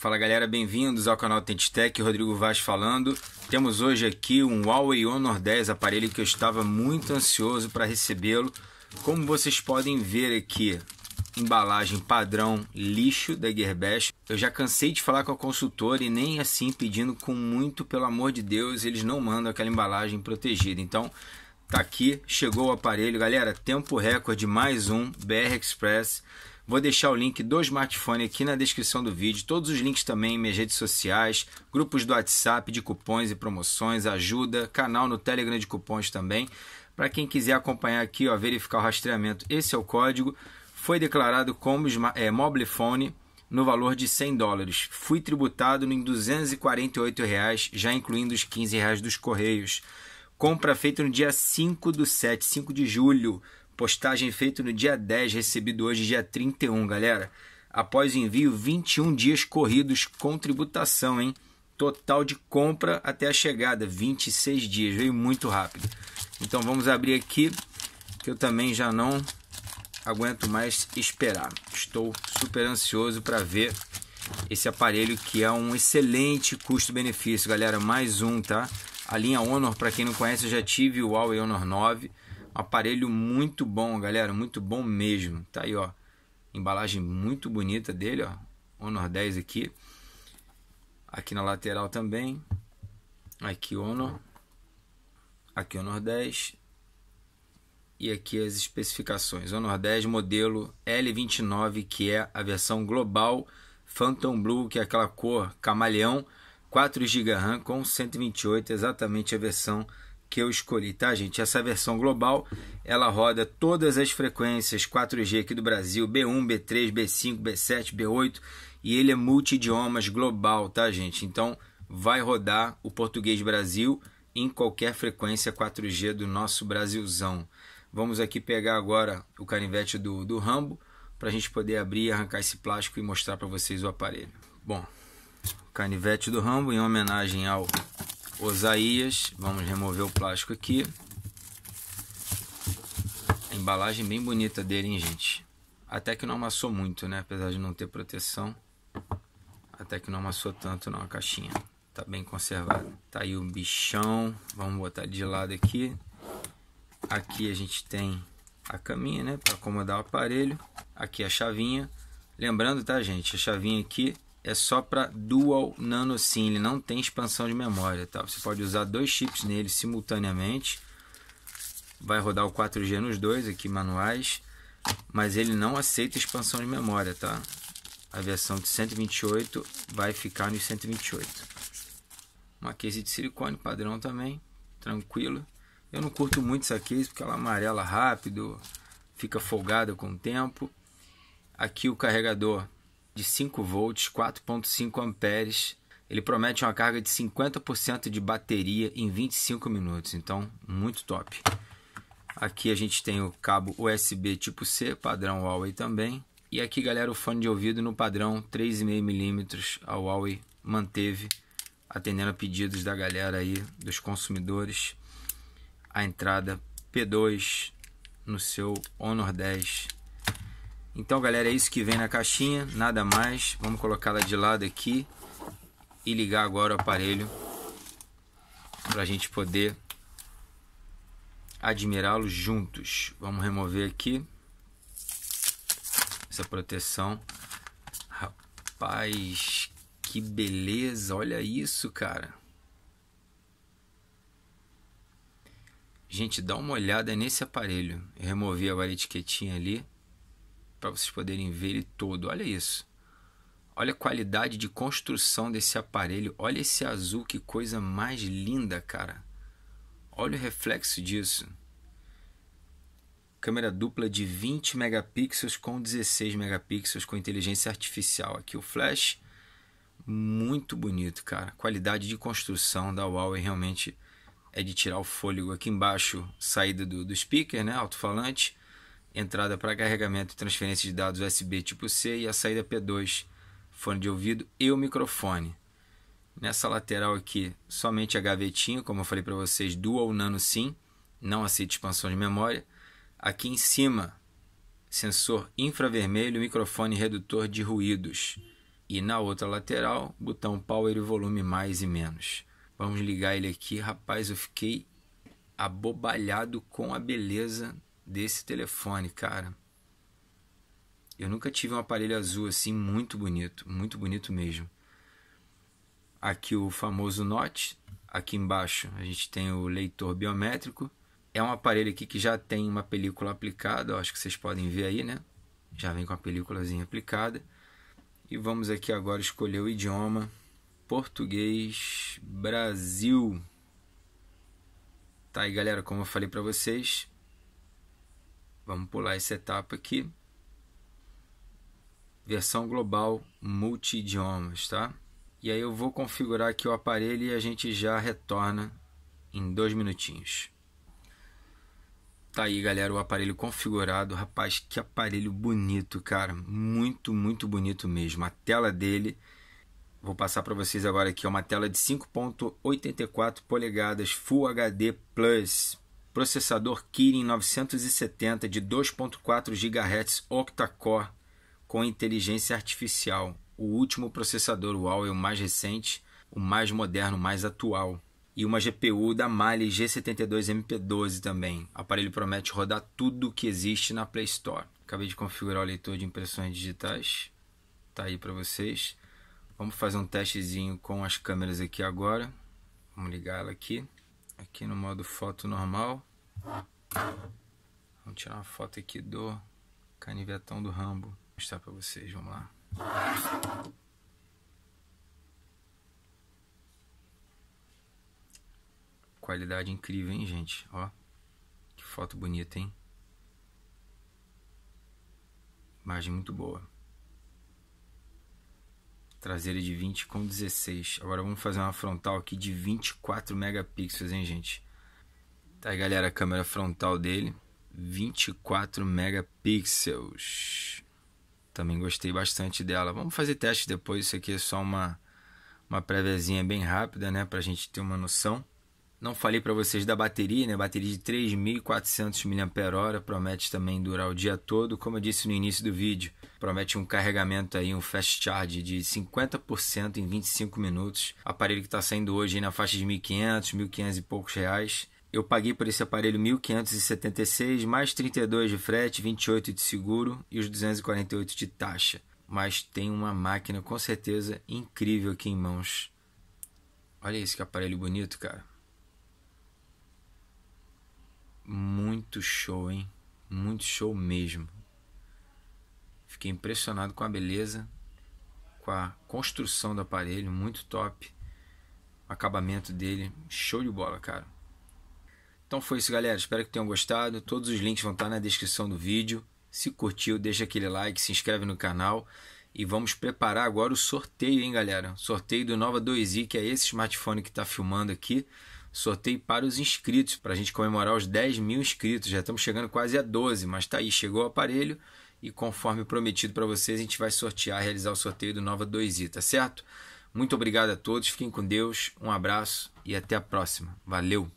Fala galera, bem-vindos ao canal Tech. Rodrigo Vaz falando. Temos hoje aqui um Huawei Honor 10, aparelho que eu estava muito ansioso para recebê-lo. Como vocês podem ver aqui, embalagem padrão lixo da Gearbest. Eu já cansei de falar com a consultora e nem assim pedindo com muito, pelo amor de Deus, eles não mandam aquela embalagem protegida. Então, tá aqui, chegou o aparelho. Galera, tempo recorde, mais um BR Express. Vou deixar o link do smartphone aqui na descrição do vídeo, todos os links também, minhas redes sociais, grupos do WhatsApp de cupons e promoções, ajuda, canal no Telegram de cupons também. Para quem quiser acompanhar aqui, ó, verificar o rastreamento, esse é o código. Foi declarado como é, mobile phone no valor de 100 dólares. Fui tributado em 248 reais, já incluindo os 15 reais dos correios. Compra feita no dia 5 do 7, 5 de julho, Postagem feita no dia 10, recebido hoje, dia 31, galera. Após o envio, 21 dias corridos com tributação, hein? Total de compra até a chegada, 26 dias. Veio muito rápido. Então vamos abrir aqui, que eu também já não aguento mais esperar. Estou super ansioso para ver esse aparelho que é um excelente custo-benefício, galera. Mais um, tá? A linha Honor, para quem não conhece, eu já tive o Huawei Honor 9. Aparelho muito bom, galera, muito bom mesmo. Tá aí, ó. Embalagem muito bonita dele, ó. Honor 10 aqui. Aqui na lateral também. Aqui Honor. Aqui Honor 10. E aqui as especificações. Honor 10 modelo L29, que é a versão global Phantom Blue, que é aquela cor camaleão. 4 GB RAM com 128, exatamente a versão que eu escolhi, tá, gente? Essa versão global, ela roda todas as frequências 4G aqui do Brasil, B1, B3, B5, B7, B8, e ele é multi-idiomas global, tá, gente? Então, vai rodar o português Brasil em qualquer frequência 4G do nosso Brasilzão. Vamos aqui pegar agora o canivete do, do Rambo para a gente poder abrir, arrancar esse plástico e mostrar para vocês o aparelho. Bom, canivete do Rambo em homenagem ao Osaías, vamos remover o plástico aqui. A embalagem bem bonita dele, hein, gente? Até que não amassou muito, né? Apesar de não ter proteção. Até que não amassou tanto não a caixinha. Tá bem conservada. Tá aí o bichão. Vamos botar de lado aqui. Aqui a gente tem a caminha, né? Para acomodar o aparelho. Aqui a chavinha. Lembrando, tá, gente? A chavinha aqui é só para dual nano SIM, ele não tem expansão de memória, tá? Você pode usar dois chips nele simultaneamente. Vai rodar o 4G nos dois aqui manuais, mas ele não aceita expansão de memória, tá? A versão de 128 vai ficar nos 128. Uma case de silicone padrão também, tranquilo. Eu não curto muito essa case porque ela amarela rápido, fica folgada com o tempo. Aqui o carregador de 5 volts, 4.5 amperes. Ele promete uma carga de 50% de bateria em 25 minutos, então muito top. Aqui a gente tem o cabo USB tipo C, padrão Huawei também. E aqui, galera, o fone de ouvido no padrão 3,5mm, a Huawei manteve, atendendo a pedidos da galera aí, dos consumidores. A entrada P2 no seu Honor 10 então, galera, é isso que vem na caixinha, nada mais. Vamos colocá-la de lado aqui e ligar agora o aparelho para a gente poder admirá-lo juntos. Vamos remover aqui essa proteção. Rapaz, que beleza! Olha isso, cara. Gente, dá uma olhada nesse aparelho. Eu removi agora a etiquetinha ali para vocês poderem ver ele todo. Olha isso. Olha a qualidade de construção desse aparelho. Olha esse azul, que coisa mais linda, cara. Olha o reflexo disso. Câmera dupla de 20 megapixels com 16 megapixels com inteligência artificial. Aqui o flash. Muito bonito, cara. Qualidade de construção da Huawei realmente é de tirar o fôlego. Aqui embaixo, saída do, do speaker, né? Alto-falante entrada para carregamento e transferência de dados USB tipo C e a saída P2, fone de ouvido e o microfone. Nessa lateral aqui, somente a gavetinha, como eu falei para vocês, dual nano SIM, não aceita expansão de memória. Aqui em cima, sensor infravermelho microfone redutor de ruídos. E na outra lateral, botão power e volume mais e menos. Vamos ligar ele aqui. Rapaz, eu fiquei abobalhado com a beleza desse telefone, cara. Eu nunca tive um aparelho azul assim muito bonito, muito bonito mesmo. Aqui o famoso Note, aqui embaixo a gente tem o leitor biométrico. É um aparelho aqui que já tem uma película aplicada, acho que vocês podem ver aí, né? Já vem com a películazinha aplicada. E vamos aqui agora escolher o idioma português Brasil. Tá aí, galera, como eu falei para vocês, Vamos pular essa etapa aqui. Versão global multi-idiomas, tá? E aí eu vou configurar aqui o aparelho e a gente já retorna em dois minutinhos. Tá aí, galera, o aparelho configurado. Rapaz, que aparelho bonito, cara. Muito, muito bonito mesmo. A tela dele, vou passar para vocês agora aqui, é uma tela de 5.84 polegadas Full HD Plus processador Kirin 970 de 2.4 GHz octa-core com inteligência artificial, o último processador Huawei, o mais recente, o mais moderno, o mais atual. E uma GPU da Mali G72 MP12 também. O aparelho promete rodar tudo o que existe na Play Store. Acabei de configurar o leitor de impressões digitais. Tá aí para vocês. Vamos fazer um testezinho com as câmeras aqui agora. Vamos ligar ela aqui. Aqui no modo foto normal. Vamos tirar uma foto aqui do canivetão do Rambo. Vou mostrar pra vocês, vamos lá. Qualidade incrível, hein, gente? Ó, que foto bonita, hein? Imagem muito boa. Traseira de 20 com 16. Agora vamos fazer uma frontal aqui de 24 megapixels, hein, gente? Tá aí, galera, a câmera frontal dele, 24 megapixels. Também gostei bastante dela. Vamos fazer teste depois, isso aqui é só uma uma préviazinha bem rápida, né, pra gente ter uma noção. Não falei para vocês da bateria, né? Bateria de 3.400 mAh, promete também durar o dia todo. Como eu disse no início do vídeo, promete um carregamento aí, um fast charge de 50% em 25 minutos. Aparelho que está saindo hoje na faixa de 1.500, 1.500 e poucos reais. Eu paguei por esse aparelho 1.576, mais 32 de frete, 28 de seguro e os 248 de taxa. Mas tem uma máquina com certeza incrível aqui em mãos. Olha isso que aparelho bonito, cara. Muito show, hein? Muito show mesmo. Fiquei impressionado com a beleza, com a construção do aparelho, muito top. O acabamento dele, show de bola, cara. Então foi isso, galera. Espero que tenham gostado. Todos os links vão estar na descrição do vídeo. Se curtiu, deixa aquele like, se inscreve no canal e vamos preparar agora o sorteio, hein, galera? Sorteio do Nova 2i, que é esse smartphone que está filmando aqui. Sorteio para os inscritos, para a gente comemorar os 10 mil inscritos. Já estamos chegando quase a 12, mas tá aí, chegou o aparelho. E conforme prometido para vocês, a gente vai sortear, realizar o sorteio do Nova 2i, tá certo? Muito obrigado a todos, fiquem com Deus, um abraço e até a próxima. Valeu!